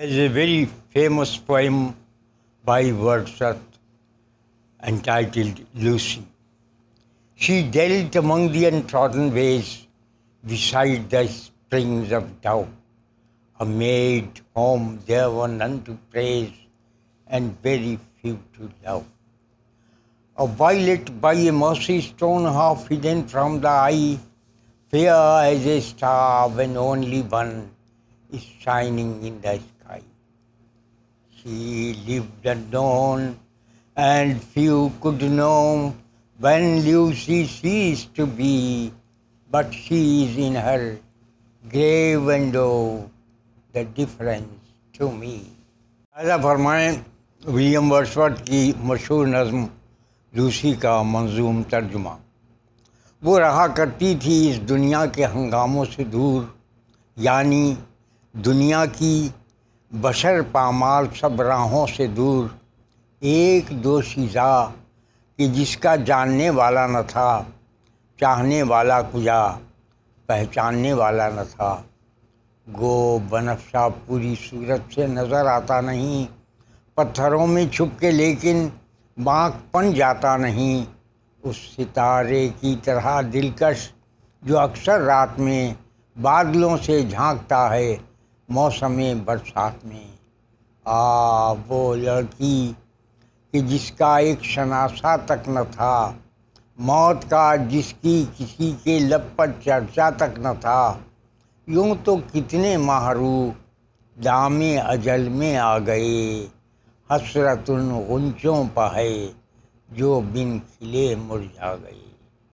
There's a very famous poem by Wordsworth entitled Lucy. She dwelt among the untrodden ways beside the springs of Doubt, a maid whom there were none to praise and very few to love. A violet by a mossy stone half hidden from the eye, fair as a star when only one is shining in the sky. She lived at dawn, and few could know when Lucy ceased to be, but she is in her grave and oh, the difference to me. अला फरमाएं William Wordsworth की मशहूर नज़म Lucy ka मंजूम tarjuma. वो रहा करती थी इस दुनिया के हंगामों से दूर यानी दुनिया की बशर पामाल सब राहों से दूर एक दो शीजा कि जिसका जानने वाला न था चाहने वाला कुजा पहचानने वाला न था गो बनफशा पूरी सूरत से नज़र आता नहीं पत्थरों में छुप के लेकिन बाँक पन जाता नहीं उस सितारे की तरह दिलकश जो अक्सर रात में बादलों से झांकता है मौसम बरसात में आ वो लड़की कि जिसका एक शनासा तक न था मौत का जिसकी किसी के लब पर चर्चा तक न था यूँ तो कितने माहरू दाम अजल में आ गए हसरत उन गुंचों पर है जो बिन खिले मुरझा गए